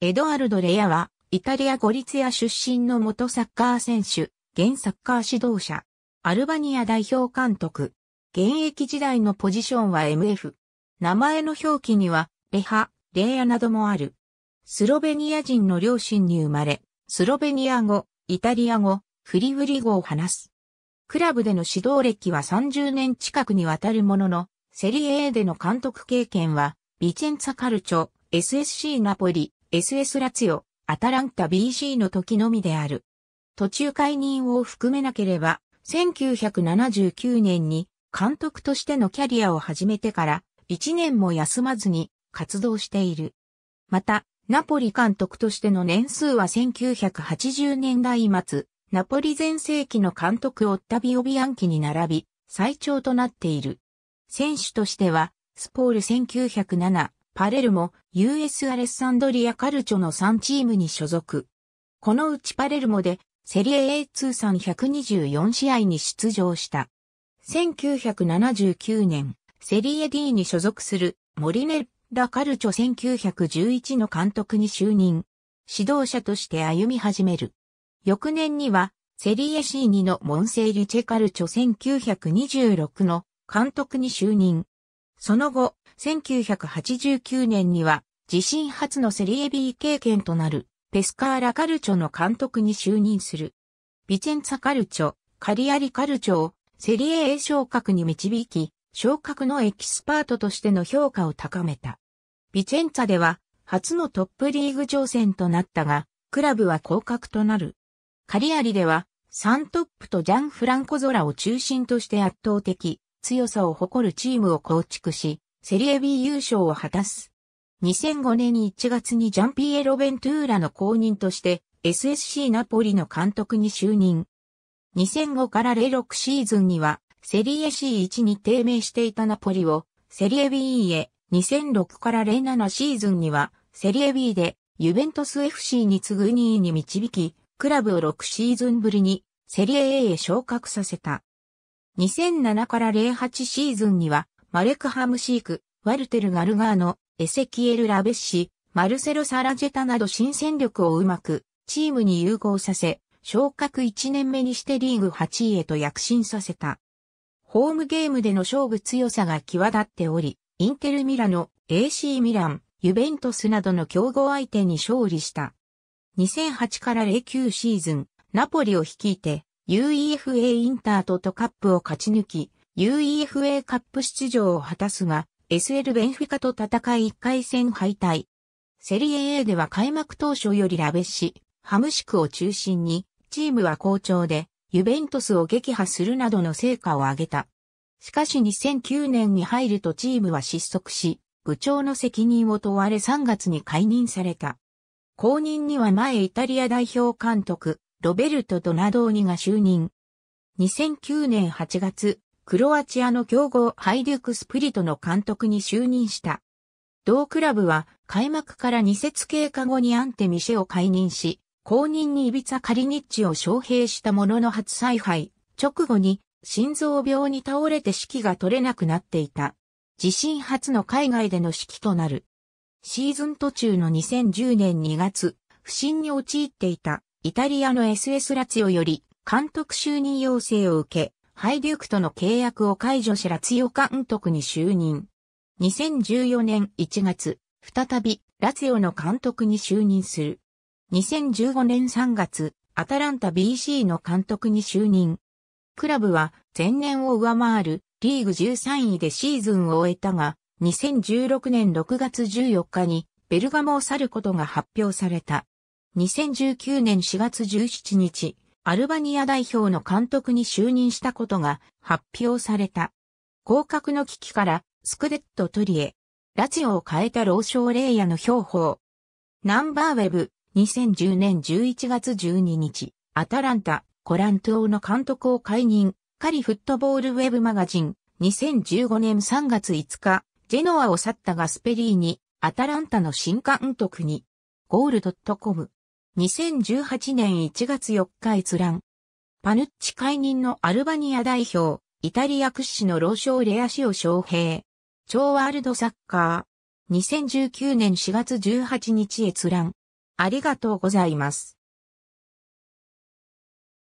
エドアルド・レアは、イタリア・ゴリツヤ出身の元サッカー選手、現サッカー指導者、アルバニア代表監督。現役時代のポジションは MF。名前の表記には、レハ、レアなどもある。スロベニア人の両親に生まれ、スロベニア語、イタリア語、フリウリ語を話す。クラブでの指導歴は30年近くにわたるものの、セリエ A での監督経験は、ビチェンツァカルチョ、SSC ナポリ、SS ラツヨ、アタランタ BC の時のみである。途中解任を含めなければ、1979年に監督としてのキャリアを始めてから1年も休まずに活動している。また、ナポリ監督としての年数は1980年代末、ナポリ前世紀の監督オッタビオ・ビアンキに並び、最長となっている。選手としては、スポール1907、パレルも US アレッサンドリアカルチョの3チームに所属。このうちパレルモでセリエ A 通算124試合に出場した。1979年、セリエ D に所属するモリネラ・カルチョ1911の監督に就任。指導者として歩み始める。翌年には、セリエ C2 のモンセイリチェカルチョ1926の監督に就任。その後、1989年には自身初のセリエ B 経験となるペスカーラ・カルチョの監督に就任する。ビチェンツァ・カルチョ、カリアリ・カルチョをセリエ A 昇格に導き、昇格のエキスパートとしての評価を高めた。ビチェンツァでは初のトップリーグ挑戦となったが、クラブは降格となる。カリアリではサントップとジャン・フランコ・ゾラを中心として圧倒的強さを誇るチームを構築し、セリエ B 優勝を果たす。2005年1月にジャンピエロ・ベントゥーラの公認として SSC ナポリの監督に就任。2005から06シーズンにはセリエ C1 に低迷していたナポリをセリエ B へ2006から07シーズンにはセリエ B でユベントス FC に次ぐ2位に導き、クラブを6シーズンぶりにセリエ A へ昇格させた。2007から08シーズンにはマレクハムシーク、ワルテル・ガルガーノ、エセキエル・ラベッシ、マルセロ・サラジェタなど新戦力をうまく、チームに融合させ、昇格1年目にしてリーグ8位へと躍進させた。ホームゲームでの勝負強さが際立っており、インテル・ミラノ、AC ミラン、ユベントスなどの競合相手に勝利した。2008から09シーズン、ナポリを率いて、UEFA インタートとカップを勝ち抜き、UEFA カップ出場を果たすが、SL ベンフィカと戦い1回戦敗退。セリエ A では開幕当初よりラベッシ、ハムシクを中心に、チームは好調で、ユベントスを撃破するなどの成果を上げた。しかし2009年に入るとチームは失速し、部長の責任を問われ3月に解任された。後任には前イタリア代表監督、ロベルト・ドナドーニが就任。2009年8月、クロアチアの強豪ハイデュクスプリトの監督に就任した。同クラブは開幕から2節経過後にアンテミシェを解任し、後任にイビツァ・カリニッチを招聘したものの初采配、直後に心臓病に倒れて指揮が取れなくなっていた。自身初の海外での指揮となる。シーズン途中の2010年2月、不審に陥っていたイタリアの SS ラツヨオより監督就任要請を受け、ハイデュークとの契約を解除しラツヨ監督に就任。2014年1月、再びラツヨの監督に就任する。2015年3月、アタランタ BC の監督に就任。クラブは前年を上回るリーグ13位でシーズンを終えたが、2016年6月14日にベルガモを去ることが発表された。2019年4月17日、アルバニア代表の監督に就任したことが発表された。降格の危機からスクデット・トリエ、ラチオを変えた老将レイヤの標報。ナンバーウェブ、2010年11月12日、アタランタ、コラント王の監督を解任、カリフットボールウェブマガジン、2015年3月5日、ジェノアを去ったガスペリーに、アタランタの新監督に、ゴールドットコム、2018年1月4日閲覧。パヌッチ解任のアルバニア代表、イタリア屈指の老将レアシオ将兵。超ワールドサッカー。2019年4月18日閲覧。ありがとうございます。